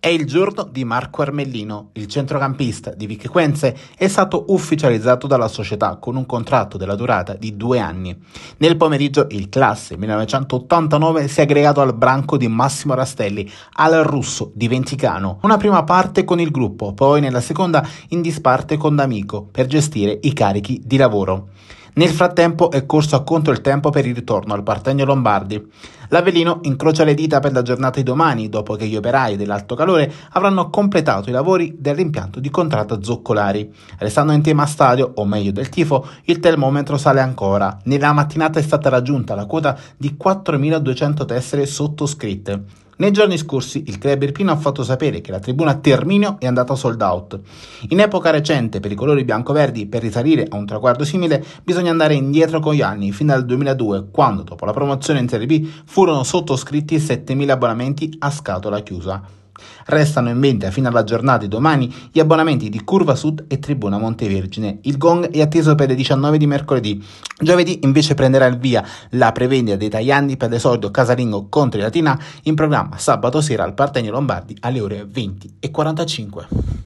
È il giorno di Marco Armellino, il centrocampista di Vicchiquenze, è stato ufficializzato dalla società con un contratto della durata di due anni. Nel pomeriggio il classe 1989 si è aggregato al branco di Massimo Rastelli, al russo di Venticano. Una prima parte con il gruppo, poi nella seconda in disparte con D'Amico per gestire i carichi di lavoro. Nel frattempo è corso a contro il tempo per il ritorno al Partenio Lombardi. L'Avellino incrocia le dita per la giornata di domani, dopo che gli operai dell'alto calore avranno completato i lavori dell'impianto di contrada Zoccolari. Restando in tema stadio, o meglio del tifo, il termometro sale ancora. Nella mattinata è stata raggiunta la quota di 4.200 tessere sottoscritte. Nei giorni scorsi il club irpino ha fatto sapere che la tribuna Terminio è andata sold out. In epoca recente per i colori bianco-verdi per risalire a un traguardo simile bisogna andare indietro con gli anni, fino al 2002 quando dopo la promozione in Serie B furono sottoscritti 7.000 abbonamenti a scatola chiusa. Restano in vendita fino alla giornata di domani gli abbonamenti di Curva Sud e Tribuna Montevergine. Il gong è atteso per le 19 di mercoledì. Giovedì invece prenderà il via la prevendita dei tagliandi per l'esordio casalingo contro i Latina in programma sabato sera al Partenio Lombardi alle ore 20 e 45.